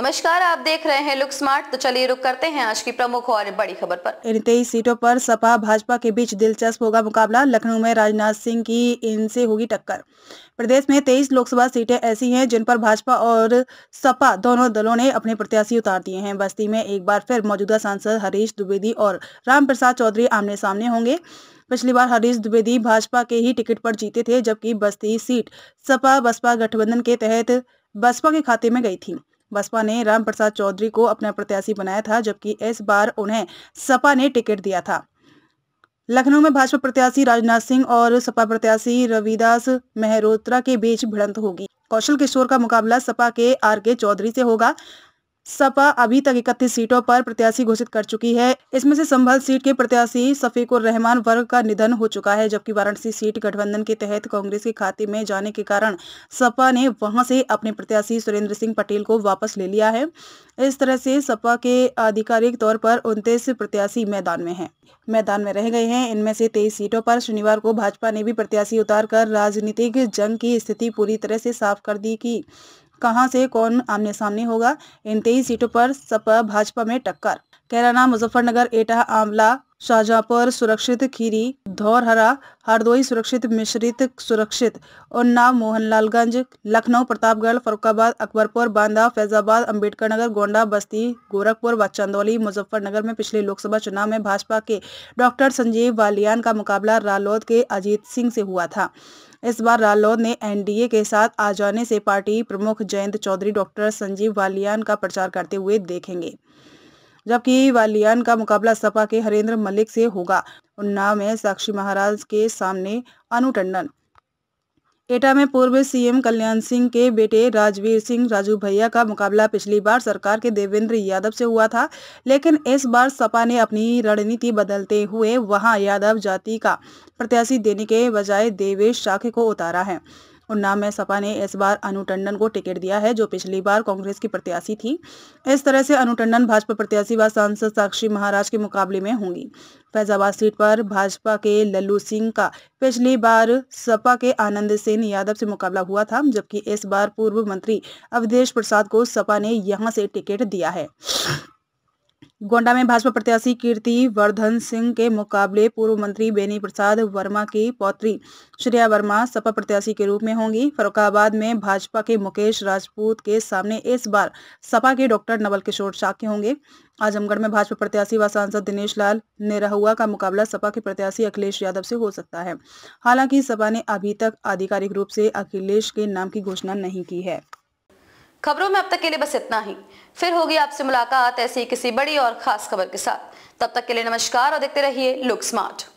नमस्कार आप देख रहे हैं लुक स्मार्ट तो चलिए रुक करते हैं आज की प्रमुख और बड़ी खबर पर इन तेईस सीटों पर सपा भाजपा के बीच दिलचस्प होगा मुकाबला लखनऊ में राजनाथ सिंह की इनसे होगी टक्कर प्रदेश में तेईस लोकसभा सीटें ऐसी हैं जिन पर भाजपा और सपा दोनों दलों ने अपने प्रत्याशी उतार दिए हैं बस्ती में एक बार फिर मौजूदा सांसद हरीश द्विवेदी और राम प्रसाद चौधरी आमने सामने होंगे पिछली बार हरीश द्विवेदी भाजपा के ही टिकट पर जीते थे जबकि बस्ती सीट सपा बसपा गठबंधन के तहत बसपा के खाते में गई थी बसपा ने राम प्रसाद चौधरी को अपना प्रत्याशी बनाया था जबकि इस बार उन्हें सपा ने टिकट दिया था लखनऊ में भाजपा प्रत्याशी राजनाथ सिंह और सपा प्रत्याशी रविदास मेहरोत्रा के बीच भिड़ंत होगी कौशल किशोर का मुकाबला सपा के आर के चौधरी से होगा सपा अभी तक इकतीस सीटों पर प्रत्याशी घोषित कर चुकी है इसमें से संभल सीट के प्रत्याशी सफीकुर रहमान वर्ग का निधन हो चुका है जबकि वाराणसी सीट गठबंधन के तहत कांग्रेस के खाते में जाने के कारण सपा ने वहां से अपने प्रत्याशी सुरेंद्र सिंह पटेल को वापस ले लिया है इस तरह से सपा के आधिकारिक तौर पर उनतीस प्रत्याशी मैदान में है मैदान में रह गए हैं इनमें से तेईस सीटों पर शनिवार को भाजपा ने भी प्रत्याशी उतारकर राजनीतिक जंग की स्थिति पूरी तरह से साफ कर दी की कहां से कौन आमने सामने होगा इन तेईस सीटों पर सपा भाजपा में टक्कर कैराना मुजफ्फरनगर एटा आंवला शाहजहापुर सुरक्षित खीरी धौरहरा हरदोई सुरक्षित मिश्रित सुरक्षित उन्नाव मोहनलालगंज लखनऊ प्रतापगढ़ फरुखाबाद अकबरपुर बांदा फैजाबाद अंबेडकरनगर गोंडा बस्ती गोरखपुर व चंदौली मुजफ्फरनगर में पिछले लोकसभा चुनाव में भाजपा के डॉक्टर संजीव वालियान का मुकाबला रालोद के अजीत सिंह से हुआ था इस बार रालोद ने एनडीए के साथ आ जाने से पार्टी प्रमुख जयंत चौधरी डॉक्टर संजीव वालियान का प्रचार करते हुए देखेंगे जबकि वालियान का मुकाबला सपा के हरेंद्र मलिक से होगा उन्नाव में साक्षी महाराज के सामने अनु टंडन एटा में पूर्व सीएम कल्याण सिंह के बेटे राजवीर सिंह राजू भैया का मुकाबला पिछली बार सरकार के देवेंद्र यादव से हुआ था लेकिन इस बार सपा ने अपनी रणनीति बदलते हुए वहां यादव जाति का प्रत्याशी देने के बजाय देवेश शाखे को उतारा है उन्नाव में सपा ने इस बार अनु टंडन को टिकट दिया है जो पिछली बार कांग्रेस की प्रत्याशी थी इस तरह से अनु टंडन भाजपा प्रत्याशी व सांसद साक्षी महाराज के मुकाबले में होंगी फैजाबाद सीट पर भाजपा के लल्लू सिंह का पिछली बार सपा के आनंद सेन यादव से मुकाबला हुआ था जबकि इस बार पूर्व मंत्री अवधेश प्रसाद को सपा ने यहां से टिकट दिया है गोंडा में भाजपा प्रत्याशी कीर्ति वर्धन सिंह के मुकाबले पूर्व मंत्री बेनी प्रसाद वर्मा की पौत्री श्रेया वर्मा सपा प्रत्याशी के रूप में होंगी फरुखाबाद में भाजपा के मुकेश राजपूत के सामने इस बार सपा के डॉक्टर नवल किशोर शाक्य होंगे आजमगढ़ में भाजपा प्रत्याशी व सांसद दिनेश लाल निरहुआ का मुकाबला सपा के प्रत्याशी अखिलेश यादव से हो सकता है हालांकि सपा ने अभी तक आधिकारिक रूप से अखिलेश के नाम की घोषणा नहीं की है खबरों में अब तक के लिए बस इतना ही फिर होगी आपसे मुलाकात ऐसी किसी बड़ी और खास खबर के साथ तब तक के लिए नमस्कार और देखते रहिए लुक स्मार्ट